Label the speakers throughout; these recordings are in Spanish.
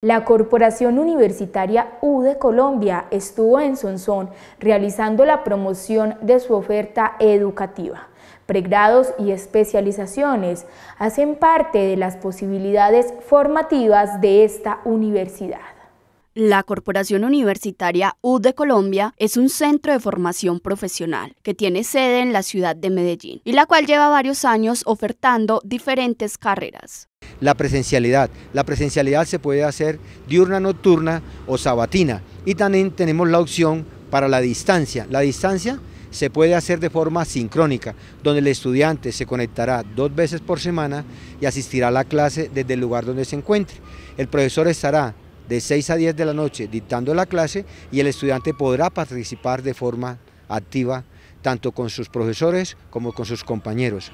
Speaker 1: La Corporación Universitaria U de Colombia estuvo en Sonsón realizando la promoción de su oferta educativa. Pregrados y especializaciones hacen parte de las posibilidades formativas de esta universidad. La Corporación Universitaria U de Colombia es un centro de formación profesional que tiene sede en la ciudad de Medellín y la cual lleva varios años ofertando diferentes carreras
Speaker 2: la presencialidad. La presencialidad se puede hacer diurna, nocturna o sabatina. Y también tenemos la opción para la distancia. La distancia se puede hacer de forma sincrónica, donde el estudiante se conectará dos veces por semana y asistirá a la clase desde el lugar donde se encuentre. El profesor estará de 6 a 10 de la noche dictando la clase y el estudiante podrá participar de forma activa tanto con sus profesores como con sus compañeros.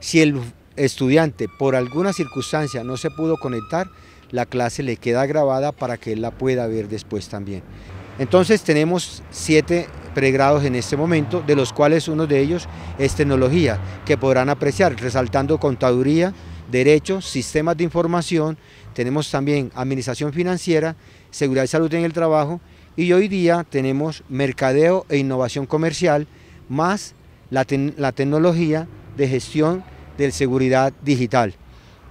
Speaker 2: Si el estudiante por alguna circunstancia no se pudo conectar, la clase le queda grabada para que él la pueda ver después también. Entonces tenemos siete pregrados en este momento, de los cuales uno de ellos es tecnología, que podrán apreciar, resaltando contaduría, derecho, sistemas de información, tenemos también administración financiera, seguridad y salud en el trabajo, y hoy día tenemos mercadeo e innovación comercial, más la, la tecnología de gestión de seguridad digital.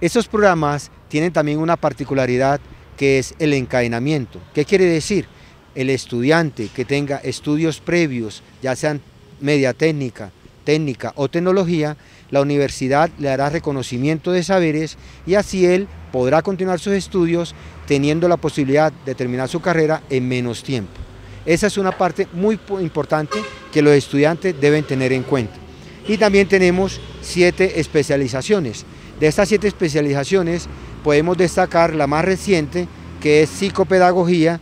Speaker 2: Estos programas tienen también una particularidad que es el encadenamiento. ¿Qué quiere decir? El estudiante que tenga estudios previos, ya sean media técnica, técnica o tecnología, la universidad le hará reconocimiento de saberes y así él podrá continuar sus estudios teniendo la posibilidad de terminar su carrera en menos tiempo. Esa es una parte muy importante que los estudiantes deben tener en cuenta y también tenemos siete especializaciones. De estas siete especializaciones podemos destacar la más reciente, que es psicopedagogía.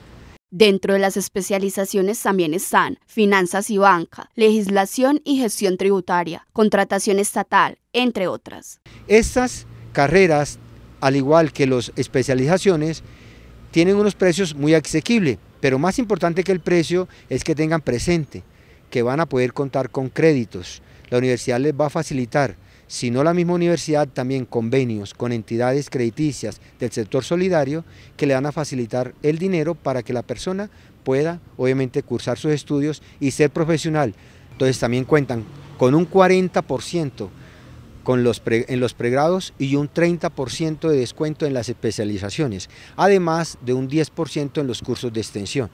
Speaker 1: Dentro de las especializaciones también están finanzas y banca, legislación y gestión tributaria, contratación estatal, entre
Speaker 2: otras. Estas carreras, al igual que las especializaciones, tienen unos precios muy asequibles, pero más importante que el precio es que tengan presente que van a poder contar con créditos, la universidad les va a facilitar, si no la misma universidad, también convenios con entidades crediticias del sector solidario que le van a facilitar el dinero para que la persona pueda obviamente cursar sus estudios y ser profesional. Entonces también cuentan con un 40% con los en los pregrados y un 30% de descuento en las especializaciones, además de un 10% en los cursos de extensión.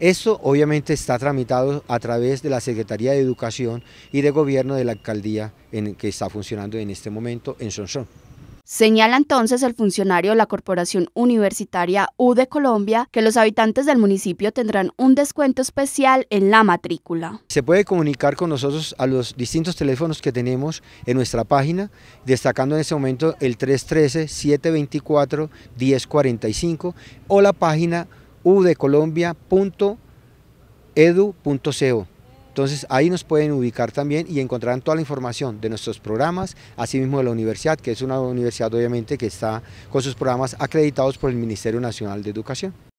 Speaker 2: Esto obviamente está tramitado a través de la Secretaría de Educación y de Gobierno de la Alcaldía en que está funcionando en este momento en Sonsón.
Speaker 1: Señala entonces el funcionario de la Corporación Universitaria U de Colombia que los habitantes del municipio tendrán un descuento especial en la matrícula.
Speaker 2: Se puede comunicar con nosotros a los distintos teléfonos que tenemos en nuestra página, destacando en este momento el 313-724-1045 o la página udecolombia.edu.co. Entonces ahí nos pueden ubicar también y encontrarán toda la información de nuestros programas, asimismo de la universidad, que es una universidad obviamente que está con sus programas acreditados por el Ministerio Nacional de Educación.